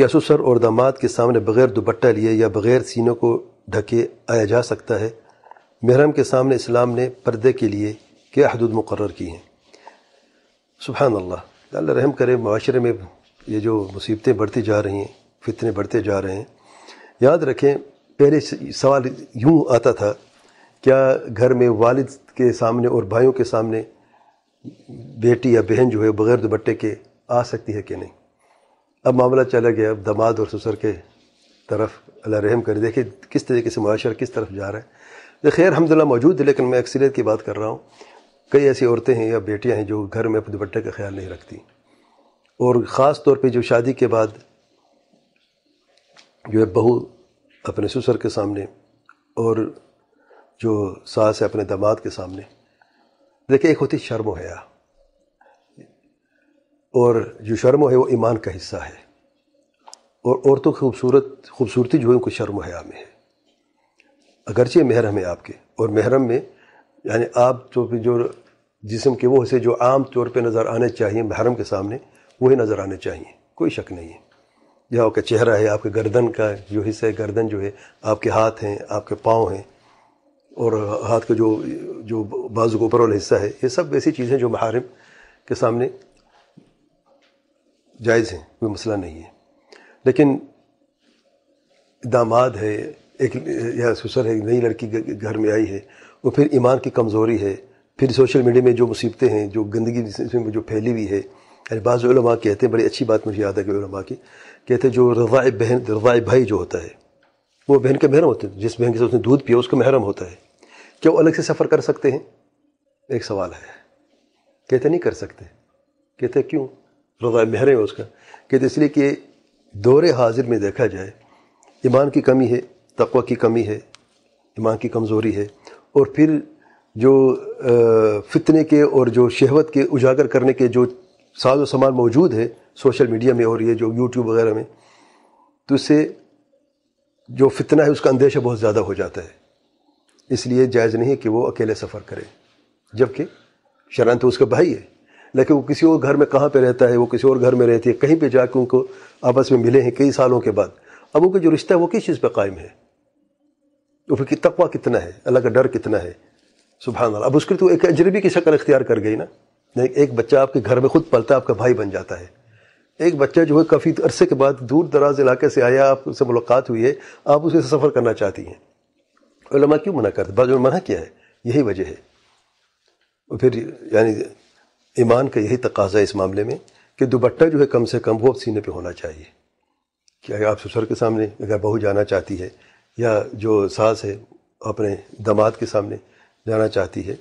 क्या सर और दामाद के सामने बगैर दुपट्टा लिए या बगैर सीनों को ढके आया जा सकता है महरम के सामने इस्लाम ने पर्दे के लिए क्या हदूद मुकर की हैं सुबहान अल्लाह अल्लाह रहम करे माशरे में ये जो मुसीबतें बढ़ती जा रही हैं फितने बढ़ते जा रहे हैं याद रखें पहले सवाल यूँ आता था क्या घर में वालद के सामने और भाइयों के सामने बेटी या बहन जो है बगैर दुपट्टे के आ सकती है कि नहीं अब मामला चला गया अब दमाद और ससुर के तरफ अल्लाह रहम करे देखिए किस तरीके से माशर किस तरफ जा रहा है तो खैर हमदुल्ला मौजूद है लेकिन मैं अक्सरियत की बात कर रहा हूँ कई ऐसी औरतें हैं या बेटियाँ हैं जो घर में अपने दुपट्टे का ख्याल नहीं रखती और ख़ास तौर पर जो शादी के बाद जो है बहू अपने ससुर के सामने और जो सास है अपने दामाद के सामने देखिए एक होती शर्म हया और जो शर्म है वो ईमान का हिस्सा है और औरतों की खूबसूरत खूबसूरती जो है उनको शर्म हया में है अगरचे महरम है आपके और महरम में यानी आप तो जो जिसम के वो हिस्से जो आम तौर पे नज़र आने चाहिए महरम के सामने वही नज़र आने चाहिए कोई शक नहीं है या आपका चेहरा है आपके गर्दन का जो हिस्सा है गर्दन जो है आपके हाथ हैं आपके पाँव हैं और हाथ का जो जो बाजू का ऊपर वाला हिस्सा है ये सब ऐसी चीज़ें जो महारम के सामने जायज़ हैं कोई मसला नहीं है लेकिन दामाद है एक या ससुर है नई लड़की घर में आई है वो फिर ईमान की कमज़ोरी है फिर सोशल मीडिया में जो मुसीबतें हैं जो गंदगी इसमें जो फैली हुई है यानी बाज़ा कहते हैं बड़ी अच्छी बात मुझे याद है कि की कहते हैं जो रवाए बहन रवाए भाई जो होता है वो बहन के महरम होते हैं जिस बहन के साथ उसने दूध पिया उसका महरम होता है क्या वो अलग से सफ़र कर सकते हैं एक सवाल है कहते नहीं कर सकते कहते क्यों रोज़ा महर में उसका कहते तो इसलिए कि दौरे हाजिर में देखा जाए ईमान की कमी है तकवा की कमी है ईमान की कमज़ोरी है और फिर जो फितने के और जो शहवत के उजागर करने के जो साजो सामान मौजूद है सोशल मीडिया में और ये जो यूट्यूब वगैरह में तो इससे जो फितना है उसका अंदेशा बहुत ज़्यादा हो जाता है इसलिए जायज़ नहीं है कि वो अकेले सफ़र करें जबकि शरान तो उसका भाई है लेकिन वो किसी और घर में कहाँ पे रहता है वो किसी और घर में रहती है कहीं पे जाके उनको आपस में मिले हैं कई सालों के बाद अब उनका जो रिश्ता है वो किस चीज़ पर कायम है तो फिर तकवा कितना है अल्लाह का डर कितना है सुबह अब उसके तो एक अजरबी की शक्ल अख्तियार कर गई ना एक बच्चा आपके घर में खुद पलता आपका भाई बन जाता है एक बच्चा जो है काफ़ी अरसे के बाद दूर दराज इलाके से आया आपसे मुलाकात हुई है आप उसे सफ़र करना चाहती हैं क्यों मना करते बाद ने मना किया है यही वजह है और फिर यानी ईमान का यही तकाजा इस मामले में कि दुपट्टा जो है कम से कम वो सीने पे होना चाहिए कि अगर आप ससुर के सामने अगर बहू जाना चाहती है या जो सास है अपने दामाद के सामने जाना चाहती है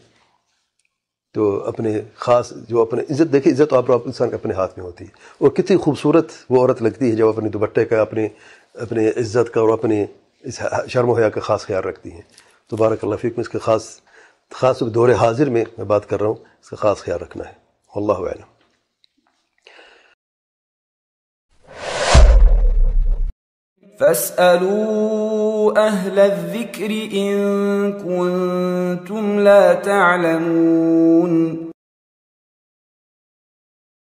तो अपने ख़ास जो अपने इज़्ज़त देखिए इज़्ज़त तो आप इंसान अपने हाथ में होती है और कितनी खूबसूरत वो औरत लगती है जब अपने दुपट्टे का अपने अपने इज़्ज़त का और अपने इस शर्म हया का ख़ास ख्याल रखती हैं तो बारक लफीक में इसका ख़ास خاص دور حاضر میں میں بات کر رہا ہوں اس کا خاص خیال رکھنا ہے اللہ علم فاسألوا أهل الذكر إن كنتم لا تعلمون